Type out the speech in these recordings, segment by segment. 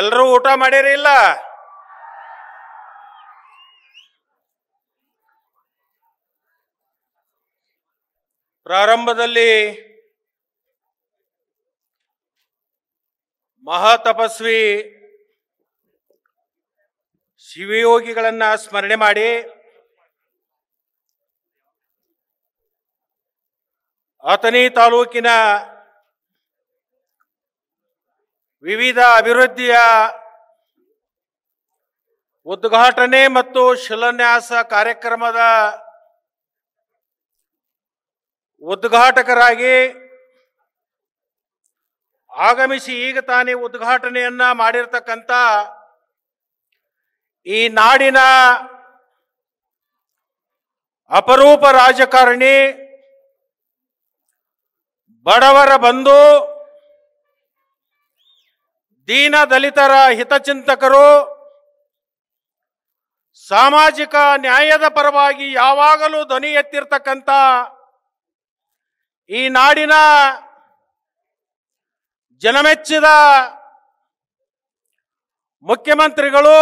ಎಲ್ಲರೂ ಊಟ ಮಾಡಿರಿ ಇಲ್ಲ ಪ್ರಾರಂಭದಲ್ಲಿ ಮಹಾತಪಸ್ವಿ ಶಿವಯೋಗಿಗಳನ್ನ ಸ್ಮರಣೆ ಮಾಡಿ ಆತನಿ ತಾಲೂಕಿನ ವಿವಿಧ ಅಭಿವೃದ್ಧಿಯ ಉದ್ಘಾಟನೆ ಮತ್ತು ಶಿಲಾನ್ಯಾಸ ಕಾರ್ಯಕ್ರಮದ ಉದ್ಘಾಟಕರಾಗಿ ಆಗಮಿಸಿ ಈಗ ತಾನೇ ಉದ್ಘಾಟನೆಯನ್ನ ಮಾಡಿರ್ತಕ್ಕಂಥ ಈ ನಾಡಿನ ಅಪರೂಪ ರಾಜಕಾರಣಿ ಬಡವರ ಬಂದು ದೀನ ದಲಿತರ ಹಿತಚಿಂತಕರು ಸಾಮಾಜಿಕ ನ್ಯಾಯದ ಪರವಾಗಿ ಯಾವಾಗಲೂ ಧ್ವನಿ ಎತ್ತಿರ್ತಕ್ಕಂಥ ಈ ನಾಡಿನ ಜನಮೆಚ್ಚಿದ ಮುಖ್ಯಮಂತ್ರಿಗಳು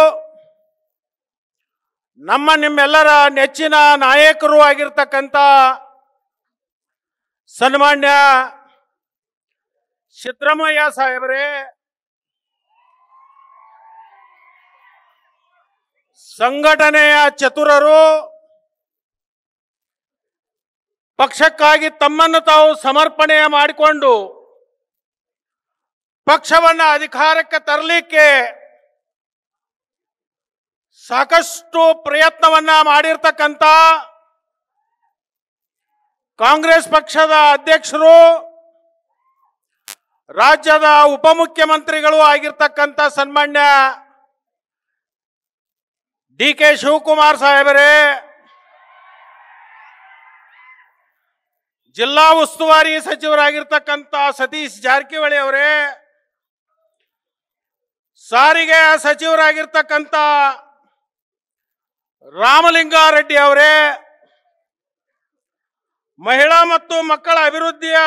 ನಮ್ಮ ನಿಮ್ಮೆಲ್ಲರ ನೆಚ್ಚಿನ ನಾಯಕರು ಆಗಿರ್ತಕ್ಕಂಥ ಸನ್ಮಾನ್ಯ ಸಿದ್ದರಾಮಯ್ಯ ಸಾಹೇಬರೇ ಸಂಘಟನೆಯ ಚತುರರು ಪಕ್ಷಕ್ಕಾಗಿ ತಮ್ಮನ್ನು ತಾವು ಸಮರ್ಪಣೆ ಮಾಡಿಕೊಂಡು ಪಕ್ಷವನ್ನು ಅಧಿಕಾರಕ್ಕೆ ತರಲಿಕ್ಕೆ ಸಾಕಷ್ಟು ಪ್ರಯತ್ನವನ್ನ ಮಾಡಿರ್ತಕ್ಕಂಥ ಕಾಂಗ್ರೆಸ್ ಪಕ್ಷದ ಅಧ್ಯಕ್ಷರು ರಾಜ್ಯದ ಉಪಮುಖ್ಯಮಂತ್ರಿಗಳು ಆಗಿರ್ತಕ್ಕಂಥ ಸನ್ಮಾನ್ಯ ಡಿ ಕೆ ಶಿವಕುಮಾರ್ ಸಾಹೇಬರೇ ಜಿಲ್ಲಾ ಉಸ್ತುವಾರಿ ಸಚಿವರಾಗಿರ್ತಕ್ಕಂಥ ಸತೀಶ್ ಜಾರಕಿಹೊಳಿ ಅವರೇ ಸಾರಿಗೆ ಸಚಿವರಾಗಿರ್ತಕ್ಕಂಥ ರಾಮಲಿಂಗಾರೆಡ್ಡಿ ಅವರೇ ಮಹಿಳಾ ಮತ್ತು ಮಕ್ಕಳ ಅಭಿವೃದ್ಧಿಯ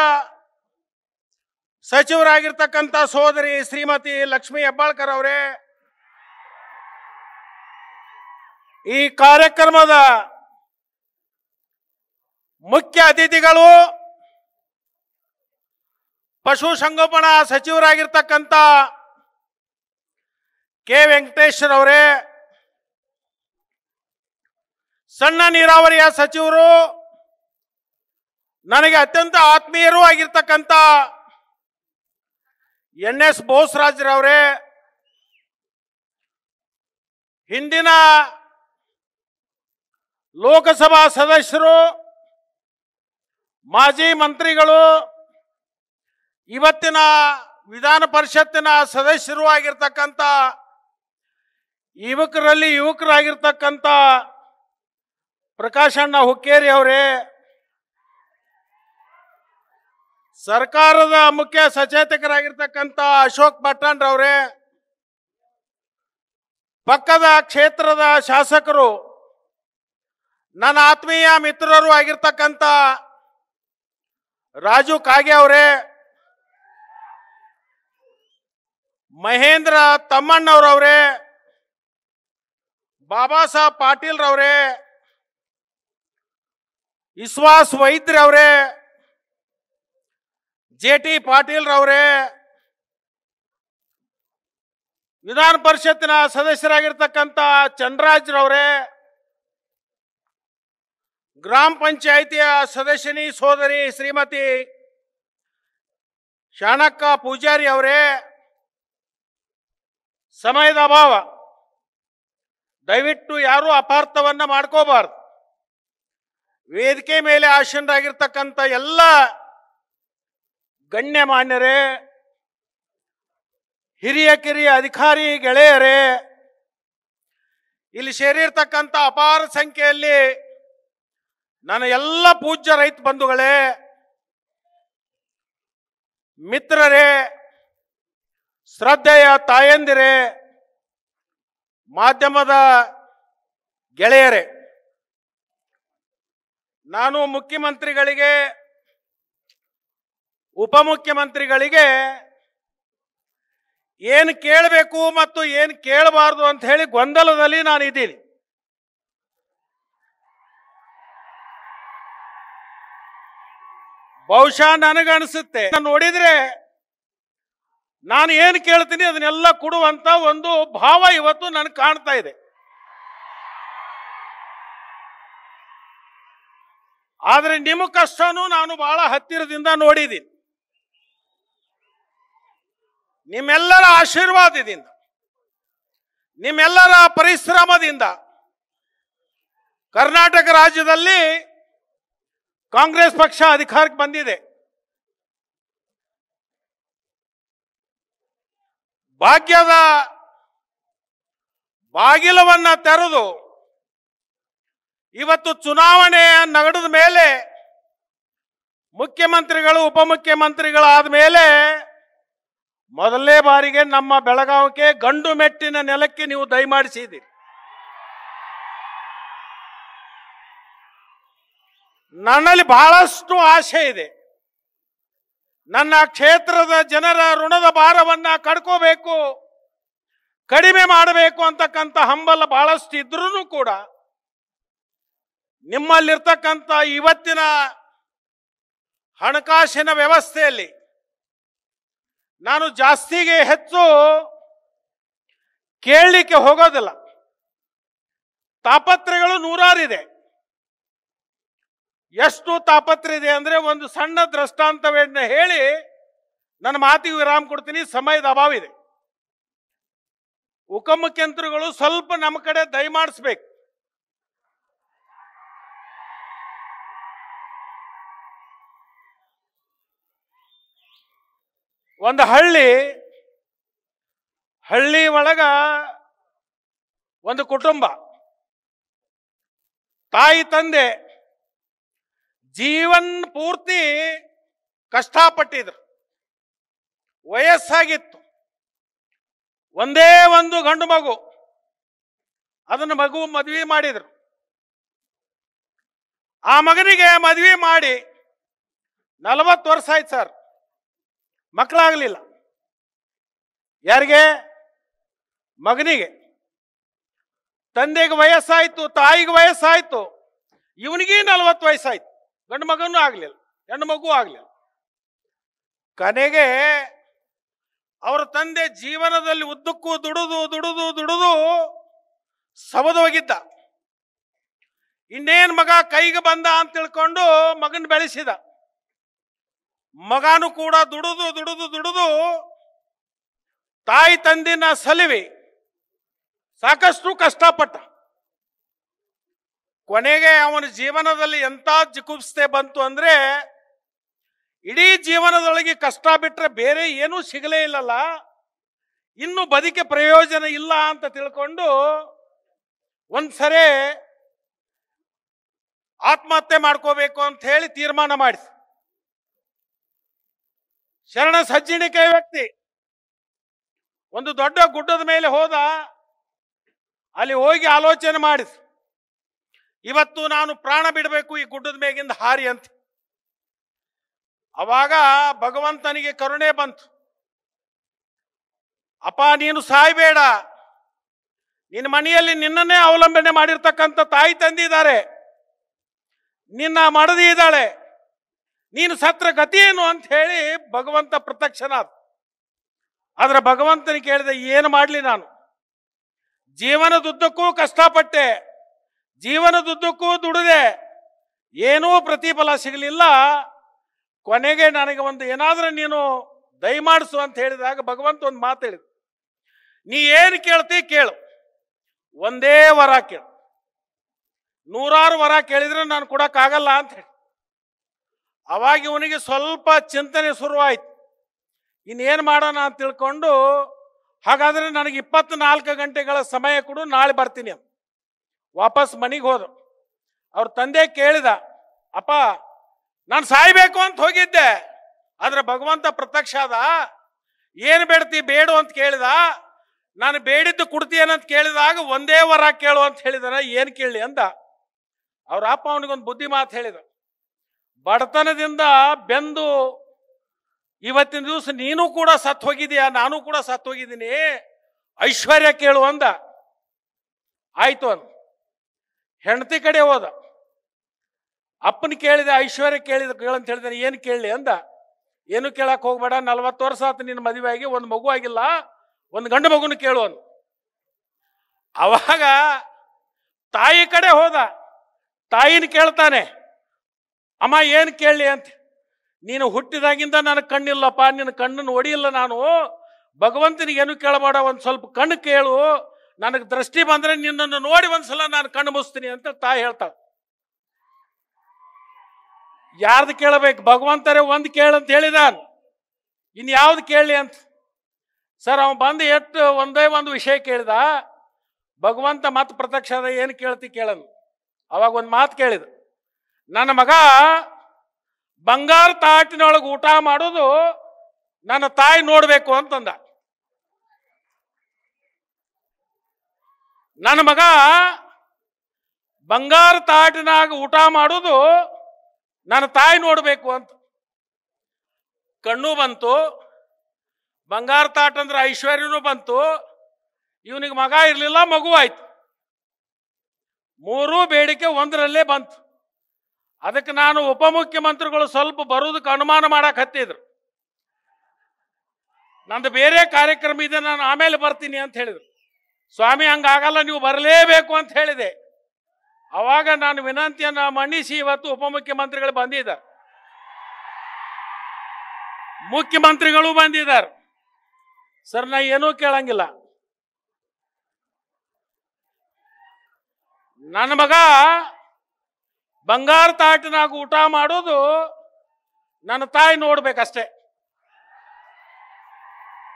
ಸಚಿವರಾಗಿರ್ತಕ್ಕಂಥ ಸೋದರಿ ಶ್ರೀಮತಿ ಲಕ್ಷ್ಮೀ ಹೆಬ್ಬಾಳ್ಕರ್ ಅವರೇ ಈ ಕಾರ್ಯಕ್ರಮದ ಮುಖ್ಯ ಅತಿಥಿಗಳು ಸಂಗೋಪನಾ ಸಚಿವರಾಗಿರ್ತಕ್ಕಂಥ ಕೆ ವೆಂಕಟೇಶ್ವರವರೇ ಸಣ್ಣ ನೀರಾವರಿಯ ಸಚಿವರು ನನಗೆ ಅತ್ಯಂತ ಆತ್ಮೀಯರೂ ಆಗಿರ್ತಕ್ಕಂಥ ಎನ್ ಎಸ್ ಬೋಸ್ರಾಜ್ರವರೇ ಹಿಂದಿನ ಲೋಕಸಭಾ ಸದಸ್ಯರು ಮಾಜಿ ಮಂತ್ರಿಗಳು ಇವತ್ತಿನ ವಿಧಾನ ಪರಿಷತ್ತಿನ ಸದಸ್ಯರು ಆಗಿರ್ತಕ್ಕಂಥ ಯುವಕರಲ್ಲಿ ಯುವಕರಾಗಿರ್ತಕ್ಕಂಥ ಪ್ರಕಾಶಣ್ಣ ಹುಕ್ಕೇರಿ ಅವರೇ ಸರ್ಕಾರದ ಮುಖ್ಯ ಸಚೇತಕರಾಗಿರ್ತಕ್ಕಂಥ ಅಶೋಕ್ ಅವರೇ ಪಕ್ಕದ ಕ್ಷೇತ್ರದ ಶಾಸಕರು ನನ್ನ ಆತ್ಮೀಯ ಮಿತ್ರರು ಆಗಿರ್ತಕ್ಕಂಥ ರಾಜು ಕಾಗೆ ಅವರೇ ಮಹೇಂದ್ರ ತಮ್ಮಣ್ಣವ್ರವ್ರೆ ಬಾಬಾ ಸಾಹೇಬ್ ಪಾಟೀಲ್ರವರೇ ವಿಶ್ವಾಸ್ ಅವರೇ ಜೆ ಟಿ ರವ್ರೆ ವಿಧಾನ ಪರಿಷತ್ತಿನ ಸದಸ್ಯರಾಗಿರ್ತಕ್ಕಂಥ ಚಂದ್ರರಾಜ್ರವ್ರೆ ಗ್ರಾಮ ಪಂಚಾಯಿತಿಯ ಸದಸ್ಯನಿ ಸೋದರಿ ಶ್ರೀಮತಿ ಶಾಣಕ್ಕ ಪೂಜಾರಿ ಅವರೇ ಸಮಯದ ಅಭಾವ ದಯವಿಟ್ಟು ಯಾರೂ ಅಪಾರ್ಥವನ್ನ ಮಾಡ್ಕೋಬಾರ್ದು ವೇದಿಕೆ ಮೇಲೆ ಆಶೀನರಾಗಿರ್ತಕ್ಕಂಥ ಎಲ್ಲ ಗಣ್ಯ ಮಾನ್ಯರೇ ಹಿರಿಯ ಕಿರಿಯ ಅಧಿಕಾರಿ ಗೆಳೆಯರೇ ಇಲ್ಲಿ ಸೇರಿರ್ತಕ್ಕಂಥ ಅಪಾರ ಸಂಖ್ಯೆಯಲ್ಲಿ ನನ್ನ ಎಲ್ಲ ಪೂಜ್ಯ ರೈತ ಬಂಧುಗಳೇ ಮಿತ್ರರೇ ಶ್ರದ್ಧೆಯ ತಾಯಂದಿರೇ ಮಾಧ್ಯಮದ ಗೆಳೆಯರೇ ನಾನು ಮುಖ್ಯಮಂತ್ರಿಗಳಿಗೆ ಉಪಮುಖ್ಯಮಂತ್ರಿಗಳಿಗೆ ಏನು ಕೇಳಬೇಕು ಮತ್ತು ಏನು ಕೇಳಬಾರ್ದು ಅಂತ ಹೇಳಿ ಗೊಂದಲದಲ್ಲಿ ನಾನು ಇದ್ದೀನಿ ಬಹುಶಃ ನನಗನ್ಸುತ್ತೆ ನೋಡಿದ್ರೆ ನಾನು ಏನು ಕೇಳ್ತೀನಿ ಅದನ್ನೆಲ್ಲ ಕೊಡುವಂತ ಒಂದು ಭಾವ ಇವತ್ತು ನನಗೆ ಕಾಣ್ತಾ ಇದೆ ಆದ್ರೆ ನಿಮ್ಮ ಕಷ್ಟನೂ ನಾನು ಬಹಳ ಹತ್ತಿರದಿಂದ ನೋಡಿದ್ದೀನಿ ನಿಮ್ಮೆಲ್ಲರ ಆಶೀರ್ವಾದದಿಂದ ನಿಮ್ಮೆಲ್ಲರ ಪರಿಶ್ರಮದಿಂದ ಕರ್ನಾಟಕ ರಾಜ್ಯದಲ್ಲಿ ಕಾಂಗ್ರೆಸ್ ಪಕ್ಷ ಅಧಿಕಾರಕ್ಕೆ ಬಂದಿದೆ ಭಾಗ್ಯದ ಬಾಗಿಲವನ್ನ ತೆರೆದು ಇವತ್ತು ಚುನಾವಣೆಯ ನಗಡದ ಮೇಲೆ ಮುಖ್ಯಮಂತ್ರಿಗಳು ಉಪಮುಖ್ಯಮಂತ್ರಿಗಳಾದ ಮೇಲೆ ಮೊದಲನೇ ಬಾರಿಗೆ ನಮ್ಮ ಬೆಳಗಾವಿಗೆ ಗಂಡು ಮೆಟ್ಟಿನ ನೆಲಕ್ಕೆ ನೀವು ದಯಮಾಡಿಸಿದ್ದೀರಿ ನನ್ನಲ್ಲಿ ಬಹಳಷ್ಟು ಆಶೆ ಇದೆ ನನ್ನ ಕ್ಷೇತ್ರದ ಜನರ ಋಣದ ಭಾರವನ್ನ ಕಡ್ಕೋಬೇಕು ಕಡಿಮೆ ಮಾಡಬೇಕು ಅಂತಕ್ಕಂಥ ಹಂಬಲ ಬಹಳಷ್ಟು ಇದ್ರೂ ಕೂಡ ನಿಮ್ಮಲ್ಲಿರ್ತಕ್ಕಂಥ ಇವತ್ತಿನ ಹಣಕಾಸಿನ ವ್ಯವಸ್ಥೆಯಲ್ಲಿ ನಾನು ಜಾಸ್ತಿಗೆ ಹೆಚ್ಚು ಕೇಳಲಿಕ್ಕೆ ಹೋಗೋದಿಲ್ಲ ತಾಪತ್ರೆಗಳು ನೂರಾರಿದೆ ಎಷ್ಟು ತಾಪತ್ರ ಇದೆ ಅಂದರೆ ಒಂದು ಸಣ್ಣ ದೃಷ್ಟಾಂತವೇನ ಹೇಳಿ ನನ್ನ ಮಾತಿಗೆ ವಿರಾಮ ಕೊಡ್ತೀನಿ ಸಮಯದ ಅಭಾವ ಇದೆ ಉಕಮ ಕೇಂದ್ರಗಳು ಸ್ವಲ್ಪ ನಮ್ಮ ಕಡೆ ದಯಮಾಡಿಸ್ಬೇಕು ಒಂದು ಹಳ್ಳಿ ಹಳ್ಳಿ ಒಳಗ ಒಂದು ಕುಟುಂಬ ತಾಯಿ ತಂದೆ ಜೀವನ್ ಪೂರ್ತಿ ಕಷ್ಟಪಟ್ಟಿದ್ರು ವಯಸ್ಸಾಗಿತ್ತು ಒಂದೇ ಒಂದು ಗಂಡು ಮಗು ಅದನ್ನು ಮಗು ಮದುವೆ ಮಾಡಿದರು ಆ ಮಗನಿಗೆ ಮದುವೆ ಮಾಡಿ ನಲವತ್ತು ವರ್ಷ ಆಯ್ತು ಸರ್ ಮಕ್ಕಳಾಗಲಿಲ್ಲ ಯಾರಿಗೆ ಮಗನಿಗೆ ತಂದೆಗೆ ವಯಸ್ಸಾಯಿತು ತಾಯಿಗೆ ವಯಸ್ಸಾಯಿತು ಇವನಿಗೆ ನಲವತ್ತು ವಯಸ್ಸಾಯ್ತು ಗಂಡು ಮಗನೂ ಆಗಲಿಲ್ಲ ಹೆಣ್ಣು ಮಗು ಆಗಲಿಲ್ಲ ಕನೆಗೆ ಅವರ ತಂದೆ ಜೀವನದಲ್ಲಿ ಉದ್ದಕ್ಕೂ ದುಡಿದು ದುಡಿದು ದುಡಿದು ಹೋಗಿದ್ದ ಇನ್ನೇನು ಮಗ ಕೈಗೆ ಬಂದ ಅಂತ ತಿಳ್ಕೊಂಡು ಮಗನ ಬೆಳೆಸಿದ ಮಗನೂ ಕೂಡ ದುಡಿದು ದುಡಿದು ದುಡಿದು ತಾಯಿ ತಂದಿನ ಸಲಿವಿ ಸಾಕಷ್ಟು ಕಷ್ಟಪಟ್ಟ ಕೊನೆಗೆ ಅವನ ಜೀವನದಲ್ಲಿ ಎಂಥ ಜಿಗುಪ್ಸೆ ಬಂತು ಅಂದರೆ ಇಡೀ ಜೀವನದೊಳಗೆ ಕಷ್ಟ ಬಿಟ್ಟರೆ ಬೇರೆ ಏನೂ ಸಿಗಲೇ ಇಲ್ಲಲ್ಲ ಇನ್ನು ಬದುಕೆ ಪ್ರಯೋಜನ ಇಲ್ಲ ಅಂತ ತಿಳ್ಕೊಂಡು ಒಂದ್ಸರಿ ಆತ್ಮಹತ್ಯೆ ಮಾಡ್ಕೋಬೇಕು ಅಂತ ಹೇಳಿ ತೀರ್ಮಾನ ಮಾಡಿಸಿ ಶರಣ ಸಜ್ಜನಿಕೆ ವ್ಯಕ್ತಿ ಒಂದು ದೊಡ್ಡ ಗುಡ್ಡದ ಮೇಲೆ ಹೋದ ಅಲ್ಲಿ ಹೋಗಿ ಆಲೋಚನೆ ಮಾಡಿಸಿ ಇವತ್ತು ನಾನು ಪ್ರಾಣ ಬಿಡಬೇಕು ಈ ಗುಡ್ಡದ ಮೇಗಿಂದ ಹಾರಿ ಅಂತ ಅವಾಗ ಭಗವಂತನಿಗೆ ಕರುಣೆ ಬಂತು ಅಪ್ಪ ನೀನು ಸಾಯ್ಬೇಡ ನಿನ್ನ ಮನೆಯಲ್ಲಿ ನಿನ್ನನ್ನೇ ಅವಲಂಬನೆ ಮಾಡಿರ್ತಕ್ಕಂತ ತಾಯಿ ತಂದಿದ್ದಾರೆ ನಿನ್ನ ಮಡದಿ ಇದ್ದಾಳೆ ನೀನು ಸತ್ರ ಗತಿಯೇನು ಅಂತ ಹೇಳಿ ಭಗವಂತ ಪ್ರತ್ಯಕ್ಷನಾದ ಆದ್ರೆ ಭಗವಂತನಿಗೆ ಕೇಳಿದೆ ಏನು ಮಾಡಲಿ ನಾನು ಜೀವನದುದ್ದಕ್ಕೂ ಕಷ್ಟಪಟ್ಟೆ ಜೀವನದುದ್ದಕ್ಕೂ ದುಡಿದೆ ಏನೂ ಪ್ರತಿಫಲ ಸಿಗಲಿಲ್ಲ ಕೊನೆಗೆ ನನಗೆ ಒಂದು ಏನಾದರೂ ನೀನು ದಯಮಾಡಿಸು ಅಂತ ಹೇಳಿದಾಗ ಭಗವಂತ ಒಂದು ಮಾತು ಹೇಳಿದ ನೀ ಏನು ಕೇಳ್ತಿ ಕೇಳು ಒಂದೇ ವರ ಕೇಳು ನೂರಾರು ವರ ಕೇಳಿದ್ರೆ ನಾನು ಕೊಡೋಕ್ಕಾಗಲ್ಲ ಅಂತ ಹೇಳಿ ಅವಾಗ ಇವನಿಗೆ ಸ್ವಲ್ಪ ಚಿಂತನೆ ಶುರುವಾಯಿತು ಇನ್ನೇನು ಮಾಡೋಣ ಅಂತ ತಿಳ್ಕೊಂಡು ಹಾಗಾದರೆ ನನಗೆ ನಾಲ್ಕು ಗಂಟೆಗಳ ಸಮಯ ಕೊಡು ನಾಳೆ ಬರ್ತೀನಿ ಅಂತ ವಾಪಸ್ ಮನೆಗೆ ಹೋದ್ರು ಅವ್ರ ತಂದೆ ಕೇಳಿದ ಅಪ್ಪ ನಾನು ಸಾಯ್ಬೇಕು ಅಂತ ಹೋಗಿದ್ದೆ ಆದ್ರೆ ಭಗವಂತ ಪ್ರತ್ಯಕ್ಷ ಅದ ಏನು ಬೇಡ್ತಿ ಬೇಡು ಅಂತ ಕೇಳಿದ ನಾನು ಬೇಡಿದ್ದು ಕೊಡ್ತೀಯೇನಂತ ಕೇಳಿದಾಗ ಒಂದೇ ವರ ಕೇಳು ಅಂತ ಹೇಳಿದನ ಏನು ಕೇಳಲಿ ಅಂತ ಅವ್ರ ಅಪ್ಪ ಅವನಿಗೊಂದು ಬುದ್ಧಿ ಮಾತು ಹೇಳಿದ ಬಡತನದಿಂದ ಬೆಂದು ಇವತ್ತಿನ ದಿವಸ ನೀನು ಕೂಡ ಸತ್ತು ಹೋಗಿದೀಯ ನಾನು ಕೂಡ ಸತ್ತು ಹೋಗಿದ್ದೀನಿ ಐಶ್ವರ್ಯ ಕೇಳು ಅಂದ ಆಯ್ತು ಅಂದ ಹೆಂಡತಿ ಕಡೆ ಹೋದ ಅಪ್ಪನ ಕೇಳಿದೆ ಐಶ್ವರ್ಯ ಕೇಳಿದ ಕೇಳಂತ ಹೇಳಿದ್ರೆ ಏನು ಕೇಳಲಿ ಅಂದ ಏನು ಕೇಳಕ್ಕೆ ಹೋಗ್ಬೇಡ ನಲ್ವತ್ತು ವರ್ಷ ಆತ ನಿನ್ನ ಮದುವೆ ಆಗಿ ಒಂದು ಮಗು ಆಗಿಲ್ಲ ಒಂದು ಗಂಡು ಮಗುನ ಕೇಳು ಅವಾಗ ತಾಯಿ ಕಡೆ ಹೋದ ತಾಯಿನ ಕೇಳ್ತಾನೆ ಅಮ್ಮ ಏನು ಕೇಳಲಿ ಅಂತ ನೀನು ಹುಟ್ಟಿದಾಗಿಂದ ನನಗೆ ಕಣ್ಣಿಲ್ಲಪ್ಪ ನಿನ್ನ ಕಣ್ಣನ್ನು ಒಡಿಯಿಲ್ಲ ನಾನು ಭಗವಂತನಿಗೆ ಏನು ಕೇಳಬೇಡ ಒಂದು ಸ್ವಲ್ಪ ಕಣ್ಣು ಕೇಳು ನನಗೆ ದೃಷ್ಟಿ ಬಂದ್ರೆ ನಿನ್ನನ್ನು ನೋಡಿ ಒಂದ್ಸಲ ನಾನು ಕಣ್ಣು ಮುಸ್ತೀನಿ ಅಂತ ತಾಯಿ ಹೇಳ್ತಾಳೆ ಯಾರ್ದು ಕೇಳಬೇಕು ಭಗವಂತರೇ ಒಂದು ಕೇಳಂತ ಹೇಳಿದ ಇನ್ ಯಾವ್ದು ಕೇಳಲಿ ಅಂತ ಸರ್ ಅವನು ಬಂದು ಎಷ್ಟು ಒಂದೇ ಒಂದು ವಿಷಯ ಕೇಳಿದ ಭಗವಂತ ಮತ್ತು ಪ್ರತ್ಯಕ್ಷ ಏನು ಕೇಳ್ತಿ ಕೇಳನು ಅವಾಗ ಒಂದು ಮಾತು ಕೇಳಿದ ನನ್ನ ಮಗ ಬಂಗಾರ ತಾಟಿನೊಳಗೆ ಊಟ ಮಾಡೋದು ನನ್ನ ತಾಯಿ ನೋಡಬೇಕು ಅಂತಂದ ನನ್ನ ಮಗ ಬಂಗಾರ ತಾಟಿನಾಗ ಊಟ ಮಾಡೋದು ನನ್ನ ತಾಯಿ ನೋಡಬೇಕು ಅಂತ ಕಣ್ಣು ಬಂತು ಬಂಗಾರ ತಾಟ ಅಂದ್ರೆ ಐಶ್ವರ್ಯನೂ ಬಂತು ಇವನಿಗೆ ಮಗ ಇರಲಿಲ್ಲ ಮಗು ಆಯ್ತು ಮೂರೂ ಬೇಡಿಕೆ ಒಂದರಲ್ಲೇ ಬಂತು ಅದಕ್ಕೆ ನಾನು ಉಪಮುಖ್ಯಮಂತ್ರಿಗಳು ಸ್ವಲ್ಪ ಬರೋದಕ್ಕೆ ಅನುಮಾನ ಮಾಡಕ್ಕೆ ಹತ್ತಿದ್ರು ನಂದು ಬೇರೆ ಕಾರ್ಯಕ್ರಮ ಇದೆ ನಾನು ಆಮೇಲೆ ಬರ್ತೀನಿ ಅಂತ ಹೇಳಿದ್ರು ಸ್ವಾಮಿ ಹಂಗಾಗಲ್ಲ ನೀವು ಬರಲೇಬೇಕು ಅಂತ ಹೇಳಿದೆ ಅವಾಗ ನಾನು ವಿನಂತಿಯನ್ನು ಮನ್ನಿಸಿ ಇವತ್ತು ಉಪಮುಖ್ಯಮಂತ್ರಿಗಳು ಬಂದಿದ್ದಾರೆ ಮುಖ್ಯಮಂತ್ರಿಗಳು ಬಂದಿದ್ದಾರೆ ಸರ್ ನಾ ಏನೂ ಕೇಳಂಗಿಲ್ಲ ನನ್ನ ಮಗ ಬಂಗಾರ ತಾಟಿನಾಗ ಊಟ ಮಾಡೋದು ನನ್ನ ತಾಯಿ ನೋಡ್ಬೇಕಷ್ಟೇ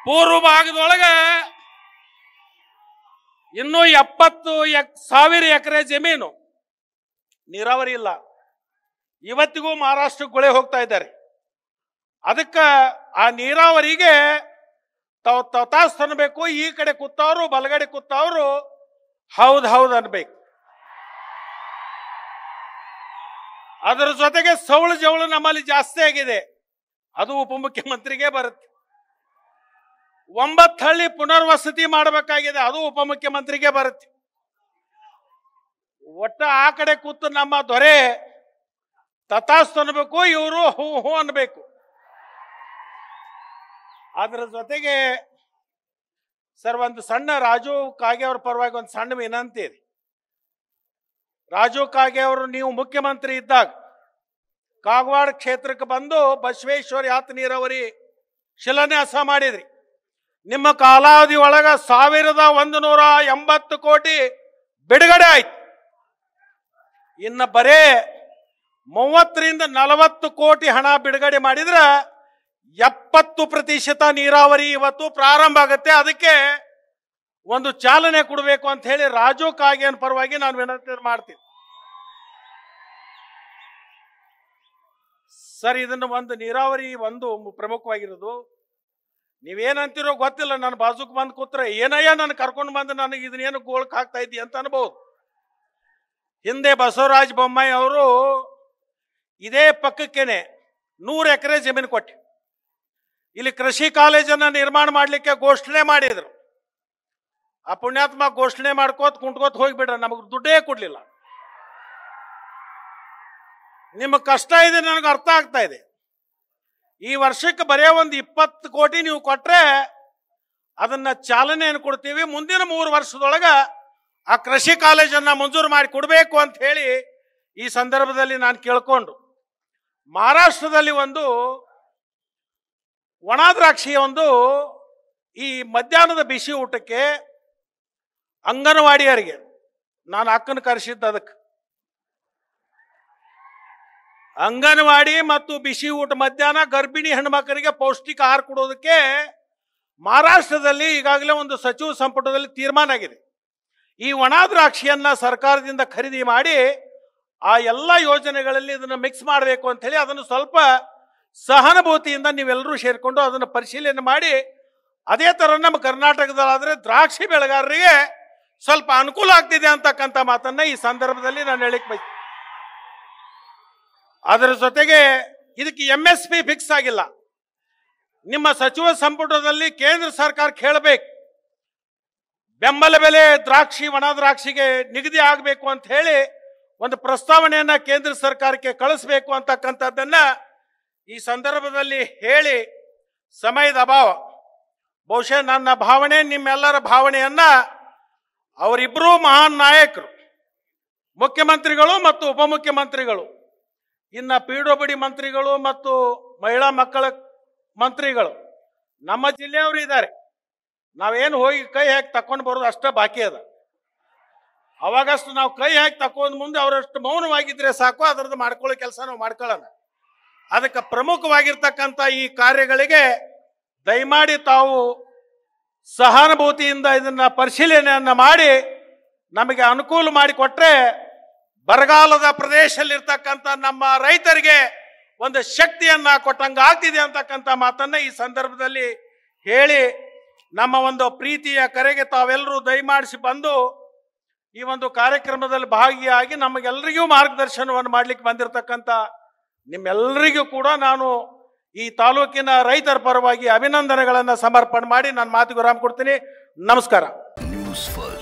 ಪೂರ್ವ ಭಾಗದೊಳಗೆ ಇನ್ನೂ ಎಪ್ಪತ್ತು ಸಾವಿರ ಎಕರೆ ಜಮೀನು ನೀರಾವರಿ ಇಲ್ಲ ಇವತ್ತಿಗೂ ಮಹಾರಾಷ್ಟ್ರಕ್ಕೆ ಗುಳೆ ಹೋಗ್ತಾ ಇದ್ದಾರೆ ಅದಕ್ಕೆ ಆ ನೀರಾವರಿಗೆ ತಾವು ತತಾಸ್ ಅನ್ಬೇಕು ಈ ಕಡೆ ಕೂತವ್ರು ಬಲಗಡೆ ಕೂತವ್ರು ಹೌದು ಹೌದು ಅನ್ಬೇಕು ಅದರ ಜೊತೆಗೆ ಸೌಳು ಜವಳು ನಮ್ಮಲ್ಲಿ ಜಾಸ್ತಿ ಆಗಿದೆ ಅದು ಉಪಮುಖ್ಯಮಂತ್ರಿಗೆ ಬರುತ್ತೆ ಒಂಬತ್ತು ಹಳ್ಳಿ ಪುನರ್ವಸತಿ ಮಾಡಬೇಕಾಗಿದೆ ಅದು ಉಪಮುಖ್ಯಮಂತ್ರಿಗೆ ಬರುತ್ತೆ ಒಟ್ಟ ಆ ಕಡೆ ಕೂತು ನಮ್ಮ ದೊರೆ ತಥಾಸ್ತು ಅನ್ಬೇಕು ಇವರು ಹೂ ಹೂ ಅನ್ಬೇಕು ಅದರ ಜೊತೆಗೆ ಸರ್ ಒಂದು ಸಣ್ಣ ರಾಜು ಕಾಗೆ ಅವ್ರ ಪರವಾಗಿ ಒಂದು ಸಣ್ಣ ವಿನಂತಿ ಇದೆ ರಾಜು ಕಾಗೆ ಅವರು ನೀವು ಮುಖ್ಯಮಂತ್ರಿ ಇದ್ದಾಗ ಕಾಗವಾಡ ಕ್ಷೇತ್ರಕ್ಕೆ ಬಂದು ಬಸವೇಶ್ವರ ಯಾತ ನೀರಾವರಿ ಶಿಲಾನ್ಯಾಸ ಮಾಡಿದ್ರಿ ನಿಮ್ಮ ಕಾಲಾವಧಿ ಒಳಗ ಸಾವಿರದ ಒಂದು ನೂರ ಎಂಬತ್ತು ಕೋಟಿ ಬಿಡುಗಡೆ ಆಯ್ತು ಇನ್ನು ಬರೇ ಮೂವತ್ತರಿಂದ ನಲವತ್ತು ಕೋಟಿ ಹಣ ಬಿಡುಗಡೆ ಮಾಡಿದ್ರೆ ಎಪ್ಪತ್ತು ಪ್ರತಿಶತ ನೀರಾವರಿ ಇವತ್ತು ಪ್ರಾರಂಭ ಆಗುತ್ತೆ ಅದಕ್ಕೆ ಒಂದು ಚಾಲನೆ ಕೊಡಬೇಕು ಅಂತ ಹೇಳಿ ರಾಜು ಕಾಗೇನ್ ಪರವಾಗಿ ನಾನು ವಿನಂತಿ ಮಾಡ್ತೀನಿ ಸರ್ ಇದನ್ನು ಒಂದು ನೀರಾವರಿ ಒಂದು ಪ್ರಮುಖವಾಗಿರೋದು ನೀವೇನಂತೀರೋ ಗೊತ್ತಿಲ್ಲ ನನ್ನ ಬಾಜುಕ್ ಬಂದು ಕೂತ್ರೆ ಏನಯ್ಯ ನಾನು ಕರ್ಕೊಂಡು ಬಂದು ನನಗೆ ಇದನ್ನೇನು ಗೋಳಕ್ಕೆ ಹಾಕ್ತಾ ಇದ್ದಿ ಅಂತ ಅನ್ಬೋದು ಹಿಂದೆ ಬಸವರಾಜ ಬೊಮ್ಮಾಯಿ ಅವರು ಇದೇ ಪಕ್ಕಕ್ಕೇನೆ ನೂರು ಎಕರೆ ಜಮೀನು ಕೊಟ್ಟೆ ಇಲ್ಲಿ ಕೃಷಿ ಕಾಲೇಜನ್ನು ನಿರ್ಮಾಣ ಮಾಡಲಿಕ್ಕೆ ಘೋಷಣೆ ಮಾಡಿದ್ರು ಆ ಪುಣ್ಯಾತ್ಮ ಘೋಷಣೆ ಮಾಡ್ಕೋತ ಕುಂಟ್ಕೋತ ಹೋಗಿಬಿಡ್ರ ನಮಗೆ ದುಡ್ಡೇ ಕೊಡಲಿಲ್ಲ ನಿಮ್ಮ ಕಷ್ಟ ಇದೆ ನನಗೆ ಅರ್ಥ ಆಗ್ತಾ ಇದೆ ಈ ವರ್ಷಕ್ಕೆ ಬರೇ ಒಂದು ಇಪ್ಪತ್ತು ಕೋಟಿ ನೀವು ಕೊಟ್ರೆ ಅದನ್ನ ಚಾಲನೆಯನ್ನು ಕೊಡ್ತೀವಿ ಮುಂದಿನ ಮೂರು ವರ್ಷದೊಳಗ ಆ ಕೃಷಿ ಕಾಲೇಜನ್ನ ಮಂಜೂರು ಮಾಡಿ ಕೊಡಬೇಕು ಅಂತ ಹೇಳಿ ಈ ಸಂದರ್ಭದಲ್ಲಿ ನಾನು ಕೇಳ್ಕೊಂಡು ಮಹಾರಾಷ್ಟ್ರದಲ್ಲಿ ಒಂದು ಒಣ ಒಂದು ಈ ಮಧ್ಯಾಹ್ನದ ಬಿಸಿ ಊಟಕ್ಕೆ ಅಂಗನವಾಡಿಯರಿಗೆ ನಾನು ಅಕ್ಕನ ಕರೆಸಿದ್ದ ಅದಕ್ಕೆ ಅಂಗನವಾಡಿ ಮತ್ತು ಬಿಸಿ ಊಟ ಮಧ್ಯಾಹ್ನ ಗರ್ಭಿಣಿ ಹೆಣ್ಮಕ್ಕಳಿಗೆ ಪೌಷ್ಟಿಕ ಆಹಾರ ಕೊಡೋದಕ್ಕೆ ಮಹಾರಾಷ್ಟ್ರದಲ್ಲಿ ಈಗಾಗಲೇ ಒಂದು ಸಚಿವ ಸಂಪುಟದಲ್ಲಿ ತೀರ್ಮಾನ ಆಗಿದೆ ಈ ಒಣ ದ್ರಾಕ್ಷಿಯನ್ನು ಸರ್ಕಾರದಿಂದ ಖರೀದಿ ಮಾಡಿ ಆ ಎಲ್ಲ ಯೋಜನೆಗಳಲ್ಲಿ ಇದನ್ನು ಮಿಕ್ಸ್ ಮಾಡಬೇಕು ಅಂತ ಹೇಳಿ ಅದನ್ನು ಸ್ವಲ್ಪ ಸಹಾನುಭೂತಿಯಿಂದ ನೀವೆಲ್ಲರೂ ಸೇರಿಕೊಂಡು ಅದನ್ನು ಪರಿಶೀಲನೆ ಮಾಡಿ ಅದೇ ಥರ ನಮ್ಮ ಕರ್ನಾಟಕದಲ್ಲಾದರೆ ದ್ರಾಕ್ಷಿ ಬೆಳೆಗಾರರಿಗೆ ಸ್ವಲ್ಪ ಅನುಕೂಲ ಆಗ್ತಿದೆ ಅಂತಕ್ಕಂಥ ಮಾತನ್ನು ಈ ಸಂದರ್ಭದಲ್ಲಿ ನಾನು ಹೇಳಿಕ್ ಬಯಸ್ತೀನಿ ಅದರ ಜೊತೆಗೆ ಇದಕ್ಕೆ ಎಂ ಎಸ್ ಪಿ ಫಿಕ್ಸ್ ಆಗಿಲ್ಲ ನಿಮ್ಮ ಸಚಿವ ಸಂಪುಟದಲ್ಲಿ ಕೇಂದ್ರ ಸರ್ಕಾರ ಕೇಳಬೇಕು ಬೆಂಬಲ ಬೆಲೆ ದ್ರಾಕ್ಷಿ ಒಣ ದ್ರಾಕ್ಷಿಗೆ ನಿಗದಿ ಆಗಬೇಕು ಅಂತ ಹೇಳಿ ಒಂದು ಪ್ರಸ್ತಾವನೆಯನ್ನ ಕೇಂದ್ರ ಸರ್ಕಾರಕ್ಕೆ ಕಳಿಸ್ಬೇಕು ಅಂತಕ್ಕಂಥದ್ದನ್ನ ಈ ಸಂದರ್ಭದಲ್ಲಿ ಹೇಳಿ ಸಮಯದ ಅಭಾವ ಬಹುಶಃ ನನ್ನ ಭಾವನೆ ನಿಮ್ಮೆಲ್ಲರ ಭಾವನೆಯನ್ನ ಅವರಿಬ್ಬರೂ ಮಹಾನ್ ನಾಯಕರು ಮುಖ್ಯಮಂತ್ರಿಗಳು ಮತ್ತು ಉಪಮುಖ್ಯಮಂತ್ರಿಗಳು ಇನ್ನ ಪಿಡಬ್ಲ್ಯೂಡಿ ಮಂತ್ರಿಗಳು ಮತ್ತು ಮಹಿಳಾ ಮಕ್ಕಳ ಮಂತ್ರಿಗಳು ನಮ್ಮ ಜಿಲ್ಲೆಯವರು ಇದ್ದಾರೆ ನಾವೇನು ಹೋಗಿ ಕೈ ಹಾಕಿ ತಕೊಂಡು ಬರೋದು ಅಷ್ಟೇ ಬಾಕಿ ಅದ ಅವಾಗಷ್ಟು ನಾವು ಕೈ ಹಾಕಿ ತಕೊಂಡ್ ಮುಂದೆ ಅವರಷ್ಟು ಮೌನವಾಗಿದ್ರೆ ಸಾಕು ಅದರದ್ದು ಮಾಡ್ಕೊಳ್ಳೋ ಕೆಲಸ ನಾವು ಮಾಡ್ಕೊಳ್ಳೋಣ ಅದಕ್ಕೆ ಪ್ರಮುಖವಾಗಿರ್ತಕ್ಕಂಥ ಈ ಕಾರ್ಯಗಳಿಗೆ ದಯಮಾಡಿ ತಾವು ಸಹಾನುಭೂತಿಯಿಂದ ಇದನ್ನ ಪರಿಶೀಲನೆಯನ್ನು ಮಾಡಿ ನಮಗೆ ಅನುಕೂಲ ಮಾಡಿಕೊಟ್ರೆ ಬರಗಾಲದ ಪ್ರದೇಶದಲ್ಲಿರ್ತಕ್ಕಂಥ ನಮ್ಮ ರೈತರಿಗೆ ಒಂದು ಶಕ್ತಿಯನ್ನ ಕೊಟ್ಟಂಗೆ ಆಗ್ತಿದೆ ಅಂತಕ್ಕಂಥ ಮಾತನ್ನ ಈ ಸಂದರ್ಭದಲ್ಲಿ ಹೇಳಿ ನಮ್ಮ ಒಂದು ಪ್ರೀತಿಯ ಕರೆಗೆ ತಾವೆಲ್ಲರೂ ದಯಮಾಡಿಸಿ ಬಂದು ಈ ಒಂದು ಕಾರ್ಯಕ್ರಮದಲ್ಲಿ ಭಾಗಿಯಾಗಿ ನಮಗೆಲ್ಲರಿಗೂ ಮಾರ್ಗದರ್ಶನವನ್ನು ಮಾಡಲಿಕ್ಕೆ ಬಂದಿರತಕ್ಕಂಥ ನಿಮ್ಮೆಲ್ಲರಿಗೂ ಕೂಡ ನಾನು ಈ ತಾಲೂಕಿನ ರೈತರ ಪರವಾಗಿ ಅಭಿನಂದನೆಗಳನ್ನು ಸಮರ್ಪಣೆ ಮಾಡಿ ನಾನು ಮಾತಿಗೆ ವಿರಾಮ ಕೊಡ್ತೀನಿ ನಮಸ್ಕಾರ